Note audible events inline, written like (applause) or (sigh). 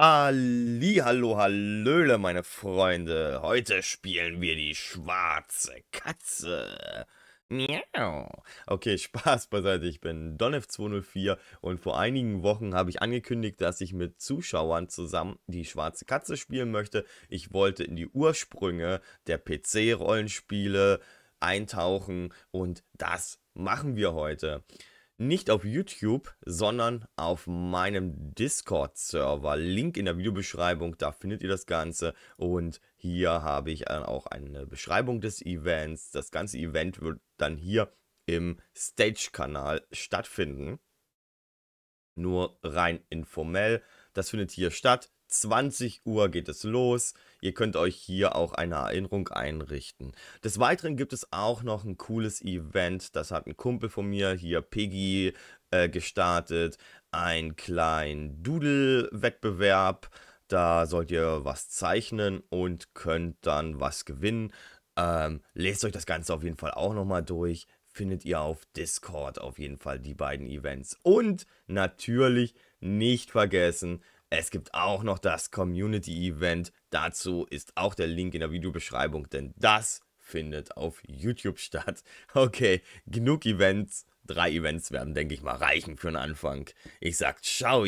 Ali, hallo, hallöle, meine Freunde. Heute spielen wir die schwarze Katze. Miau. Okay, (laughs) Spaß beiseite. Ich bin donnef 204 und vor einigen Wochen habe ich angekündigt, dass ich mit Zuschauern zusammen die schwarze Katze spielen möchte. Ich wollte in die Ursprünge der PC-Rollenspiele eintauchen und das machen wir heute nicht auf YouTube, sondern auf meinem Discord-Server. Link in der Videobeschreibung, da findet ihr das Ganze. Und hier habe ich dann auch eine Beschreibung des Events. Das ganze Event wird dann hier im Stage-Kanal stattfinden. Nur rein informell. Das findet hier statt. 20 Uhr geht es los. Ihr könnt euch hier auch eine Erinnerung einrichten. Des Weiteren gibt es auch noch ein cooles Event. Das hat ein Kumpel von mir, hier Piggy, äh, gestartet. Ein kleinen Doodle-Wettbewerb. Da sollt ihr was zeichnen und könnt dann was gewinnen. Ähm, lest euch das Ganze auf jeden Fall auch nochmal durch. Findet ihr auf Discord auf jeden Fall die beiden Events. Und natürlich nicht vergessen, es gibt auch noch das Community-Event. Dazu ist auch der Link in der Videobeschreibung, denn das findet auf YouTube statt. (laughs) Okay, genug Events. Drei Events werden, denke ich mal, reichen für einen Anfang. Ich sag ciao.